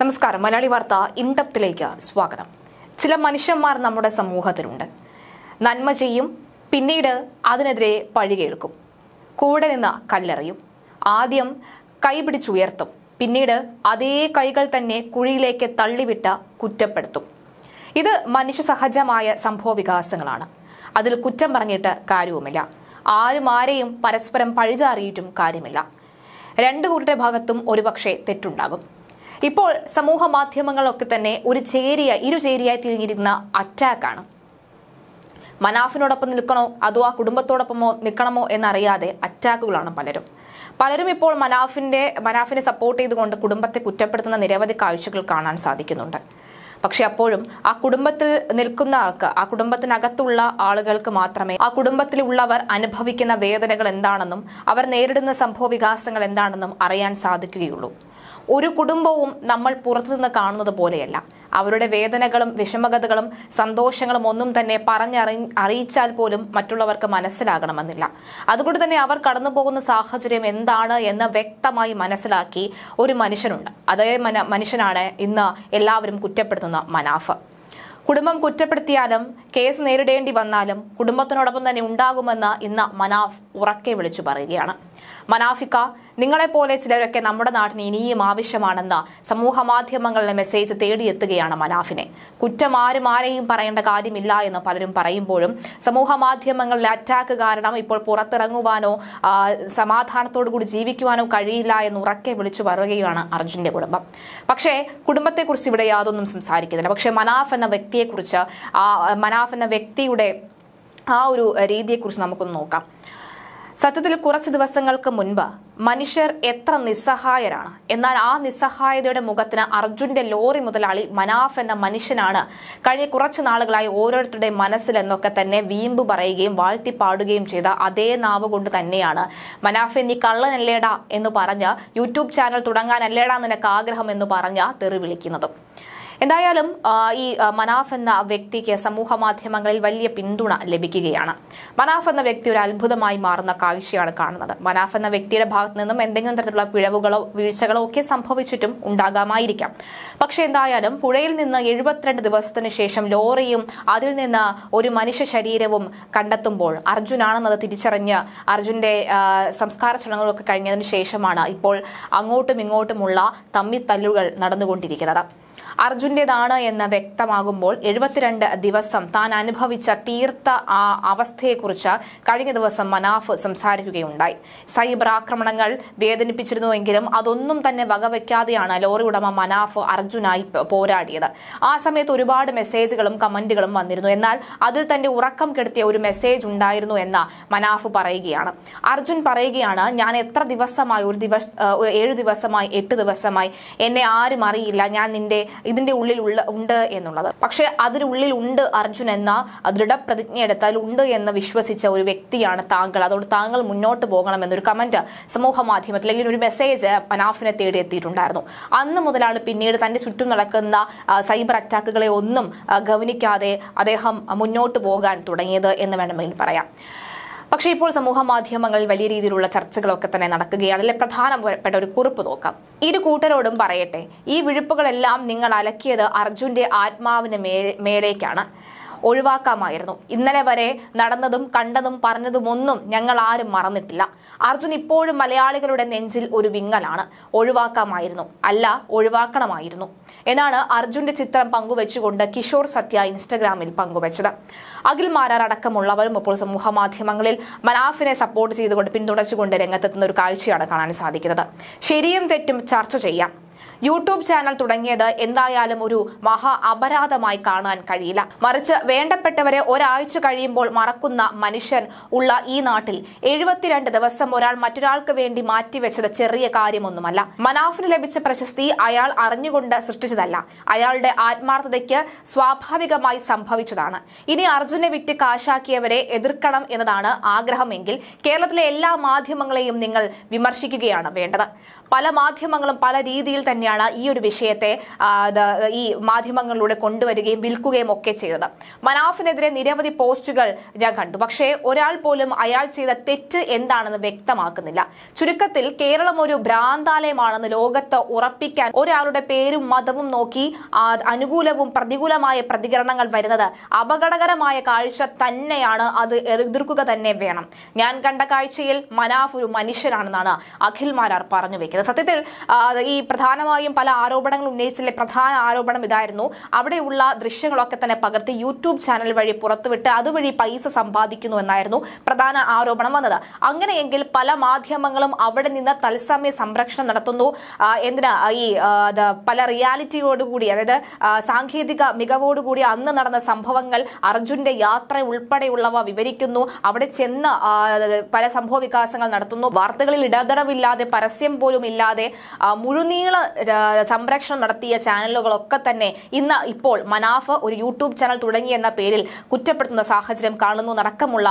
നമസ്കാരം മലയാളി വാർത്ത ഇൻഡപ്തിലേക്ക് സ്വാഗതം ചില മനുഷ്യന്മാർ നമ്മുടെ സമൂഹത്തിലുണ്ട് നന്മ ചെയ്യും പിന്നീട് അതിനെതിരെ പഴികേൽക്കും കൂടെ നിന്ന് കല്ലെറിയും ആദ്യം കൈപിടിച്ചുയർത്തും പിന്നീട് അതേ കൈകൾ തന്നെ കുഴിയിലേക്ക് തള്ളിവിട്ട കുറ്റപ്പെടുത്തും ഇത് മനുഷ്യ സഹജമായ സംഭവവികാസങ്ങളാണ് അതിൽ കുറ്റം പറഞ്ഞിട്ട് കാര്യവുമില്ല ആരും ആരെയും പരസ്പരം പഴിചാറിയിട്ടും കാര്യമില്ല രണ്ടു കൂട്ടരുടെ ഭാഗത്തും ഒരുപക്ഷെ തെറ്റുണ്ടാകും ഇപ്പോൾ സമൂഹ മാധ്യമങ്ങളൊക്കെ തന്നെ ഒരു ചേരിയ ഇരുചേരിയായി തിരിഞ്ഞിരിക്കുന്ന അറ്റാക്കാണ് മനാഫിനോടൊപ്പം നിൽക്കണോ അതോ ആ കുടുംബത്തോടൊപ്പമോ നിൽക്കണമോ എന്നറിയാതെ അറ്റാക്കുകളാണ് പലരും പലരും ഇപ്പോൾ മനാഫിന്റെ മനാഫിനെ സപ്പോർട്ട് ചെയ്തുകൊണ്ട് കുടുംബത്തെ കുറ്റപ്പെടുത്തുന്ന നിരവധി കാഴ്ചകൾ കാണാൻ സാധിക്കുന്നുണ്ട് പക്ഷെ അപ്പോഴും ആ കുടുംബത്തിൽ നിൽക്കുന്ന ആൾക്ക് ആ കുടുംബത്തിനകത്തുള്ള ആളുകൾക്ക് മാത്രമേ ആ കുടുംബത്തിലുള്ളവർ അനുഭവിക്കുന്ന വേദനകൾ എന്താണെന്നും അവർ നേരിടുന്ന സംഭവ എന്താണെന്നും അറിയാൻ സാധിക്കുകയുള്ളൂ ഒരു കുടുംബവും നമ്മൾ പുറത്തുനിന്ന് കാണുന്നത് പോലെയല്ല അവരുടെ വേദനകളും വിഷമകഥകളും സന്തോഷങ്ങളും ഒന്നും തന്നെ പറഞ്ഞറി അറിയിച്ചാൽ പോലും മറ്റുള്ളവർക്ക് മനസ്സിലാകണമെന്നില്ല അതുകൊണ്ട് തന്നെ അവർ കടന്നുപോകുന്ന സാഹചര്യം എന്താണ് എന്ന് വ്യക്തമായി മനസ്സിലാക്കി ഒരു മനുഷ്യനുണ്ട് അതേ മനുഷ്യനാണ് ഇന്ന് എല്ലാവരും കുറ്റപ്പെടുത്തുന്ന മനാഫ് കുടുംബം കുറ്റപ്പെടുത്തിയാലും കേസ് നേരിടേണ്ടി വന്നാലും കുടുംബത്തിനോടൊപ്പം തന്നെ ഉണ്ടാകുമെന്ന് ഇന്ന് മനാഫ് ഉറക്കെ വിളിച്ചു പറയുകയാണ് മനാഫിക്ക നിങ്ങളെപ്പോലെ ചിലരൊക്കെ നമ്മുടെ നാട്ടിന് ഇനിയും ആവശ്യമാണെന്ന് സമൂഹ മാധ്യമങ്ങളിലെ മെസ്സേജ് തേടിയെത്തുകയാണ് മനാഫിനെ കുറ്റം ആരും ആരെയും പറയേണ്ട കാര്യമില്ല എന്ന് പലരും പറയുമ്പോഴും സമൂഹ മാധ്യമങ്ങളിലെ അറ്റാക്ക് കാരണം ഇപ്പോൾ പുറത്തിറങ്ങുവാനോ സമാധാനത്തോടു കൂടി ജീവിക്കുവാനോ കഴിയില്ല എന്ന് ഉറക്കെ വിളിച്ചു പറയുകയാണ് അർജുന്റെ കുടുംബം പക്ഷേ കുടുംബത്തെക്കുറിച്ച് ഇവിടെ യാതൊന്നും സംസാരിക്കുന്നില്ല പക്ഷേ മനാഫ് എന്ന വ്യക്തിയെക്കുറിച്ച് മനാഫ് മനാഫ് എന്ന വ്യക്തിയുടെ ആ ഒരു രീതിയെക്കുറിച്ച് നമുക്കൊന്ന് നോക്കാം സത്യത്തിൽ കുറച്ച് ദിവസങ്ങൾക്ക് മുൻപ് മനുഷ്യർ എത്ര നിസ്സഹായരാണ് എന്നാൽ ആ നിസ്സഹായതയുടെ മുഖത്തിന് അർജുന്റെ ലോറി മുതലാളി മനാഫ് എന്ന മനുഷ്യനാണ് കഴിഞ്ഞ കുറച്ച് നാളുകളായി ഓരോരുത്തരുടെ മനസ്സിലെന്നൊക്കെ തന്നെ വീമ്പ് പറയുകയും വാഴ്ത്തിപ്പാടുകയും പാടുകയും ചെയ്ത അതേ നാവ് കൊണ്ട് തന്നെയാണ് മനാഫെ നീ കള്ളനല്ലേടാ എന്ന് പറഞ്ഞ് യൂട്യൂബ് ചാനൽ തുടങ്ങാനല്ലേടാ നിനക്ക് ആഗ്രഹം എന്ന് പറഞ്ഞ തെറി വിളിക്കുന്നതും എന്തായാലും ഈ മനാഫ് എന്ന വ്യക്തിക്ക് സമൂഹ മാധ്യമങ്ങളിൽ വലിയ പിന്തുണ ലഭിക്കുകയാണ് മനാഫ് എന്ന വ്യക്തി ഒരു അത്ഭുതമായി മാറുന്ന കാഴ്ചയാണ് കാണുന്നത് മനാഫ് എന്ന വ്യക്തിയുടെ ഭാഗത്ത് നിന്നും എന്തെങ്കിലും തരത്തിലുള്ള പിഴവുകളോ വീഴ്ചകളോ ഒക്കെ സംഭവിച്ചിട്ടും ഉണ്ടാകാമായിരിക്കാം പക്ഷെ എന്തായാലും പുഴയിൽ നിന്ന് എഴുപത്തിരണ്ട് ദിവസത്തിന് ശേഷം ലോറിയും അതിൽ നിന്ന് ഒരു മനുഷ്യ ശരീരവും കണ്ടെത്തുമ്പോൾ അർജുനാണെന്നത് തിരിച്ചറിഞ്ഞ് അർജുന്റെ സംസ്കാര ചടങ്ങുകളൊക്കെ കഴിഞ്ഞതിന് ശേഷമാണ് ഇപ്പോൾ അങ്ങോട്ടും ഇങ്ങോട്ടുമുള്ള തമ്മിത്തല്ലുകൾ നടന്നുകൊണ്ടിരിക്കുന്നത് അർജുന്റേതാണ് എന്ന് വ്യക്തമാകുമ്പോൾ എഴുപത്തിരണ്ട് ദിവസം താൻ അനുഭവിച്ച തീർത്ത ആ അവസ്ഥയെക്കുറിച്ച് കഴിഞ്ഞ ദിവസം മനാഫ് സംസാരിക്കുകയുണ്ടായി സൈബർ ആക്രമണങ്ങൾ വേദനിപ്പിച്ചിരുന്നുവെങ്കിലും അതൊന്നും തന്നെ വകവയ്ക്കാതെയാണ് ലോറി ഉടമ മനാഫ് അർജുനായി പോരാടിയത് ആ സമയത്ത് ഒരുപാട് മെസ്സേജുകളും കമന്റുകളും വന്നിരുന്നു എന്നാൽ അതിൽ തന്റെ ഉറക്കം കെടുത്തിയ ഒരു മെസ്സേജ് ഉണ്ടായിരുന്നു എന്ന് മനാഫ് പറയുകയാണ് അർജുൻ പറയുകയാണ് ഞാൻ എത്ര ദിവസമായി ഒരു ദിവസം ഏഴു ദിവസമായി എട്ട് ദിവസമായി എന്നെ ആരും അറിയില്ല ഞാൻ നിന്റെ ഇതിൻ്റെ ഉള്ളിൽ ഉള്ള ഉണ്ട് എന്നുള്ളത് പക്ഷേ അതിനുള്ളിൽ ഉണ്ട് അർജുൻ എന്ന ദൃഢപ്രതിജ്ഞ എടുത്താൽ ഉണ്ട് എന്ന് വിശ്വസിച്ച ഒരു വ്യക്തിയാണ് താങ്കൾ അതുകൊണ്ട് താങ്കൾ മുന്നോട്ട് പോകണമെന്നൊരു കമന്റ് സമൂഹ മാധ്യമത്തിൽ അല്ലെങ്കിൽ ഒരു മെസ്സേജ് അനാഫിനെ തേടി എത്തിയിട്ടുണ്ടായിരുന്നു അന്ന് മുതലാണ് പിന്നീട് തന്റെ ചുറ്റും നടക്കുന്ന സൈബർ അറ്റാക്കുകളെ ഒന്നും ഗവനിക്കാതെ അദ്ദേഹം മുന്നോട്ട് പോകാൻ തുടങ്ങിയത് എന്ന് വേണമെങ്കിൽ പറയാം പക്ഷേ ഇപ്പോൾ സമൂഹ മാധ്യമങ്ങളിൽ വലിയ രീതിയിലുള്ള ചർച്ചകളൊക്കെ തന്നെ നടക്കുകയാണ് അതിലെ പ്രധാനപ്പെട്ട ഒരു കുറിപ്പ് നോക്കാം ഇരു കൂട്ടരോടും പറയട്ടെ ഈ വിഴുപ്പുകളെല്ലാം നിങ്ങൾ അലക്കിയത് അർജുന്റെ ആത്മാവിന് മേലേക്കാണ് ഒഴിവാക്കാമായിരുന്നു ഇന്നലെ വരെ നടന്നതും കണ്ടതും പറഞ്ഞതും ഒന്നും ഞങ്ങൾ ആരും മറന്നിട്ടില്ല അർജുൻ ഇപ്പോഴും മലയാളികളുടെ നെഞ്ചിൽ ഒരു വിങ്ങലാണ് ഒഴിവാക്കാമായിരുന്നു അല്ല ഒഴിവാക്കണമായിരുന്നു എന്നാണ് അർജുന്റെ ചിത്രം പങ്കുവെച്ചുകൊണ്ട് കിഷോർ സത്യ ഇൻസ്റ്റഗ്രാമിൽ പങ്കുവച്ചത് അഖിൽ മാരാർ അടക്കമുള്ളവരും ഇപ്പോൾ സമൂഹമാധ്യമങ്ങളിൽ മനാഫിനെ സപ്പോർട്ട് ചെയ്തുകൊണ്ട് പിന്തുണച്ചുകൊണ്ട് രംഗത്തെത്തുന്ന ഒരു കാഴ്ചയാണ് കാണാൻ സാധിക്കുന്നത് ശരിയും തെറ്റും ചർച്ച ചെയ്യാം യൂട്യൂബ് ചാനൽ തുടങ്ങിയത് എന്തായാലും ഒരു മഹാ അപരാധമായി കാണാൻ കഴിയില്ല മറിച്ച് വേണ്ടപ്പെട്ടവരെ ഒരാഴ്ച കഴിയുമ്പോൾ മറക്കുന്ന മനുഷ്യൻ ഉള്ള ഈ നാട്ടിൽ എഴുപത്തിരണ്ട് ദിവസം ഒരാൾ മറ്റൊരാൾക്ക് വേണ്ടി മാറ്റിവെച്ചത് ചെറിയ കാര്യമൊന്നുമല്ല മനാഫിന് ലഭിച്ച പ്രശസ്തി അയാൾ അറിഞ്ഞുകൊണ്ട് സൃഷ്ടിച്ചതല്ല അയാളുടെ ആത്മാർത്ഥതയ്ക്ക് സ്വാഭാവികമായി സംഭവിച്ചതാണ് ഇനി അർജുനെ വിറ്റ് കാശാക്കിയവരെ എതിർക്കണം എന്നതാണ് ആഗ്രഹമെങ്കിൽ കേരളത്തിലെ എല്ലാ മാധ്യമങ്ങളെയും നിങ്ങൾ വിമർശിക്കുകയാണ് വേണ്ടത് പല മാധ്യമങ്ങളും പല രീതിയിൽ തന്നെയാണ് തന്നെയാണ് ഈ ഒരു വിഷയത്തെ ഈ മാധ്യമങ്ങളിലൂടെ കൊണ്ടുവരികയും വിൽക്കുകയും ഒക്കെ ചെയ്തത് മനാഫിനെതിരെ നിരവധി പോസ്റ്റുകൾ ഞാൻ കണ്ടു പക്ഷേ ഒരാൾ പോലും അയാൾ ചെയ്ത തെറ്റ് എന്താണെന്ന് വ്യക്തമാക്കുന്നില്ല ചുരുക്കത്തിൽ കേരളം ഒരു ഭ്രാന്താലയമാണെന്ന് ലോകത്ത് ഉറപ്പിക്കാൻ ഒരാളുടെ പേരും മതവും നോക്കി അനുകൂലവും പ്രതികൂലമായ പ്രതികരണങ്ങൾ വരുന്നത് അപകടകരമായ കാഴ്ച തന്നെയാണ് അത് എതിർക്കുക തന്നെ വേണം ഞാൻ കണ്ട കാഴ്ചയിൽ മനാഫ് ഒരു മനുഷ്യനാണെന്നാണ് അഖിൽ മാരാർ പറഞ്ഞു വെക്കുന്നത് സത്യത്തിൽ ഈ പ്രധാനമായി ഇതുമായും പല ആരോപണങ്ങൾ ഉന്നയിച്ചില്ലേ പ്രധാന ആരോപണം ഇതായിരുന്നു അവിടെയുള്ള ദൃശ്യങ്ങളൊക്കെ തന്നെ പകർത്തി യൂട്യൂബ് ചാനൽ വഴി പുറത്തുവിട്ട് അതുവഴി പൈസ സമ്പാദിക്കുന്നു എന്നായിരുന്നു പ്രധാന ആരോപണം വന്നത് അങ്ങനെയെങ്കിൽ പല മാധ്യമങ്ങളും അവിടെ നിന്ന് തത്സമയ സംരക്ഷണം നടത്തുന്നു എന്തിനാ ഈ പല റിയാലിറ്റിയോടുകൂടി അതായത് സാങ്കേതിക മികവോടുകൂടി അന്ന് നടന്ന സംഭവങ്ങൾ അർജുന്റെ യാത്ര ഉൾപ്പെടെയുള്ളവ വിവരിക്കുന്നു അവിടെ ചെന്ന് പല സംഭവ വികാസങ്ങൾ നടത്തുന്നു വാർത്തകളിൽ ഇടതടവില്ലാതെ പരസ്യം പോലും ഇല്ലാതെ മുഴുനീള സംരക്ഷണം നടത്തിയ ചാനലുകളൊക്കെ തന്നെ ഇന്ന് ഇപ്പോൾ മനാഫ് ഒരു യൂട്യൂബ് ചാനൽ തുടങ്ങി എന്ന പേരിൽ കുറ്റപ്പെടുത്തുന്ന സാഹചര്യം കാണുന്നു നടക്കമുള്ള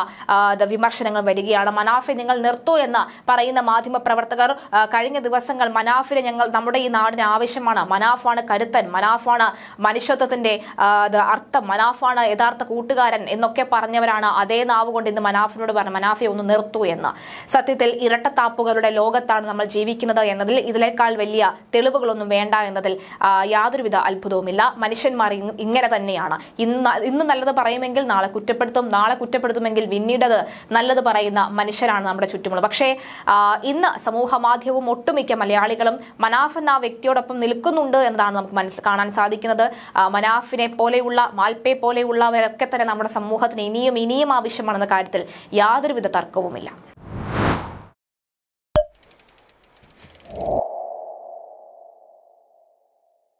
വിമർശനങ്ങൾ വരികയാണ് മനാഫെ നിങ്ങൾ നിർത്തൂ എന്ന് പറയുന്ന മാധ്യമ പ്രവർത്തകർ കഴിഞ്ഞ ദിവസങ്ങൾ മനാഫിനെ ഞങ്ങൾ നമ്മുടെ ഈ നാടിന് ആവശ്യമാണ് മനാഫാണ് കരുത്തൻ മനാഫാണ് മനുഷ്യത്വത്തിന്റെ അർത്ഥം മനാഫാണ് യഥാർത്ഥ കൂട്ടുകാരൻ എന്നൊക്കെ പറഞ്ഞവരാണ് അതേ നാവ് കൊണ്ട് ഇന്ന് മനാഫിനോട് പറഞ്ഞു മനാഫെ ഒന്ന് നിർത്തൂ എന്ന് സത്യത്തിൽ ഇരട്ടത്താപ്പുകളുടെ ലോകത്താണ് നമ്മൾ ജീവിക്കുന്നത് എന്നതിൽ ഇതിലേക്കാൾ വലിയ തെളിവ് ഒന്നും വേണ്ട എന്നതിൽ യാതൊരുവിധ അത്ഭുതവുമില്ല മനുഷ്യന്മാർ ഇങ്ങനെ തന്നെയാണ് ഇന്ന് ഇന്ന് നല്ലത് പറയുമെങ്കിൽ നാളെ കുറ്റപ്പെടുത്തും നാളെ കുറ്റപ്പെടുത്തുമെങ്കിൽ പിന്നീടത് നല്ലത് പറയുന്ന മനുഷ്യരാണ് നമ്മുടെ ചുറ്റുമുള്ളത് പക്ഷേ ഇന്ന് സമൂഹ മാധ്യമവും ഒട്ടുമിക്ക മലയാളികളും മനാഫ് എന്ന വ്യക്തിയോടൊപ്പം നിൽക്കുന്നുണ്ട് എന്നതാണ് നമുക്ക് മനസ്സിൽ കാണാൻ സാധിക്കുന്നത് മനാഫിനെ പോലെയുള്ള മാൽപ്പയെ പോലെയുള്ളവരൊക്കെ തന്നെ നമ്മുടെ സമൂഹത്തിന് ഇനിയും ഇനിയും ആവശ്യമാണെന്ന കാര്യത്തിൽ യാതൊരുവിധ തർക്കവുമില്ല